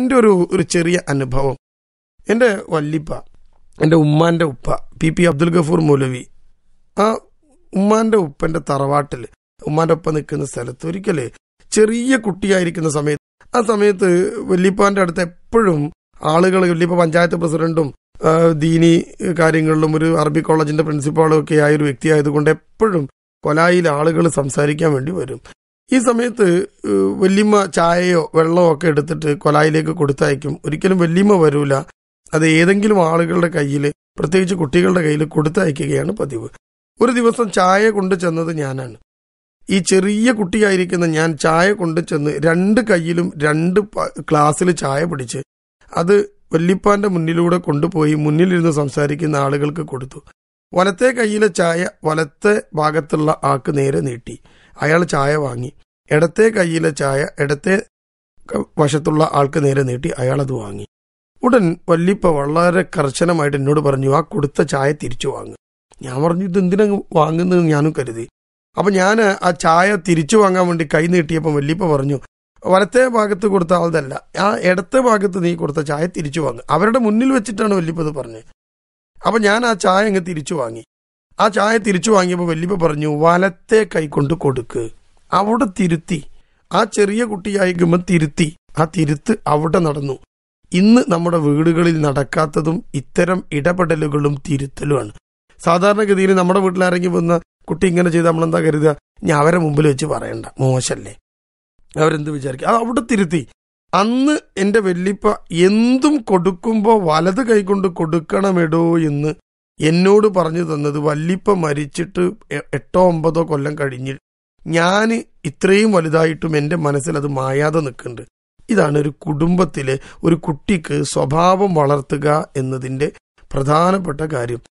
എൻ്റെ ഒരു ഒരു ചെറിയ അനുഭവം എൻ്റെ വല്ലിപ്പ എൻ്റെ ഉമ്മാൻ്റെ ഉപ്പ പി പി അബ്ദുൽ ഗഫൂർ മൗലവി ആ ഉമ്മാൻ്റെ ഉപ്പൻ്റെ തറവാട്ടിൽ ഉമ്മാൻ്റെ ഒപ്പം നിൽക്കുന്ന സ്ഥലത്ത് ഒരിക്കൽ ചെറിയ കുട്ടിയായിരിക്കുന്ന സമയത്ത് ആ സമയത്ത് വല്ലിപ്പാൻ്റെ അടുത്ത് എപ്പോഴും ആളുകൾ വല്ലിപ്പ പഞ്ചായത്ത് പ്രസിഡന്റും ദീനി കാര്യങ്ങളിലും ഒരു അറബി കോളേജിന്റെ പ്രിൻസിപ്പാളും ഒക്കെ ആയ ഒരു വ്യക്തി ആയതുകൊണ്ട് എപ്പോഴും കൊലായിൽ ആളുകൾ സംസാരിക്കാൻ വേണ്ടി വരും ഈ സമയത്ത് വല്യമ്മ ചായയോ വെള്ളമോ ഒക്കെ എടുത്തിട്ട് കൊലായിലേക്ക് കൊടുത്തയക്കും ഒരിക്കലും വല്യമ്മ വരൂല അത് ഏതെങ്കിലും ആളുകളുടെ കയ്യിൽ പ്രത്യേകിച്ച് കുട്ടികളുടെ കയ്യിൽ കൊടുത്തയക്കുകയാണ് പതിവ് ഒരു ദിവസം ചായ കൊണ്ടു ചെന്നത് ഞാനാണ് ഈ ചെറിയ കുട്ടിയായിരിക്കുന്ന ഞാൻ ചായ കൊണ്ടു ചെന്ന് രണ്ട് കയ്യിലും രണ്ട് ഗ്ലാസ്സിൽ ചായ പിടിച്ച് അത് വല്ലിപ്പാന്റെ മുന്നിലൂടെ കൊണ്ടുപോയി മുന്നിലിരുന്ന് സംസാരിക്കുന്ന ആളുകൾക്ക് കൊടുത്തു വലത്തെ കയ്യിലെ ചായ വലത്തെ ഭാഗത്തുള്ള ആൾക്ക് നേരെ നീട്ടി അയാൾ ചായ വാങ്ങി ഇടത്തെ കൈയിലെ ചായ ഇടത്തെ വശത്തുള്ള ആൾക്ക് നേരെ നീട്ടി അയാൾ അത് വാങ്ങി ഉടൻ വല്ലിപ്പ വളരെ കർശനമായിട്ട് എന്നോട് പറഞ്ഞു ആ കൊടുത്ത ചായ തിരിച്ചു വാങ്ങും ഞാൻ പറഞ്ഞു ഇത് എന്തിനു വാങ്ങുന്നത് ഞാനും കരുതി അപ്പൊ ഞാൻ ആ ചായ തിരിച്ചു വാങ്ങാൻ വേണ്ടി കൈ നീട്ടിയപ്പോൾ വല്ലിപ്പ പറഞ്ഞു വലത്തെ ഭാഗത്ത് കൊടുത്ത ആളതല്ല ആ ഇടത്തെ ഭാഗത്ത് നീ കൊടുത്ത ചായ തിരിച്ചു വാങ്ങും അവരുടെ മുന്നിൽ വെച്ചിട്ടാണ് വല്ലിപ്പത് പറഞ്ഞത് അപ്പൊ ഞാൻ ആ ചായ അങ്ങ് തിരിച്ചു വാങ്ങി ആ ചായ തിരിച്ചു വാങ്ങിയപ്പോൾ വല്യപ്പ പറഞ്ഞു വലത്തെ കൈകൊണ്ട് കൊടുക്ക് അവിടെ തിരുത്തി ആ ചെറിയ കുട്ടിയായിക്കുമ്പോൾ തിരുത്തി ആ തിരുത്ത് അവിടെ നടന്നു ഇന്ന് നമ്മുടെ വീടുകളിൽ നടക്കാത്തതും ഇത്തരം ഇടപെടലുകളും തിരുത്തലുമാണ് സാധാരണഗതിയിൽ നമ്മുടെ വീട്ടിലിറങ്ങി വന്ന കുട്ടി ഇങ്ങനെ ചെയ്ത് നമ്മളെന്താ കരുതുക ഞാൻ അവരെ മുമ്പിൽ വെച്ച് പറയണ്ട മോശമല്ലേ അവരെന്ത് വിചാരിക്കും അത് അവിടെ തിരുത്തി അന്ന് എൻ്റെ വല്യപ്പ എന്തും കൊടുക്കുമ്പോൾ വലത് കൈകൊണ്ട് കൊടുക്കണമെടോ എന്ന് എന്നോട് പറഞ്ഞു തന്നത് വല്ലിപ്പ മരിച്ചിട്ട് എട്ടോ ഒമ്പതോ കൊല്ലം കഴിഞ്ഞ് ഞാൻ ഇത്രയും വലുതായിട്ടും എൻ്റെ മനസ്സിൽ അത് മായാതെ നിൽക്കുന്നുണ്ട് ഇതാണ് ഒരു കുടുംബത്തിലെ ഒരു കുട്ടിക്ക് സ്വഭാവം വളർത്തുക എന്നതിൻ്റെ പ്രധാനപ്പെട്ട കാര്യം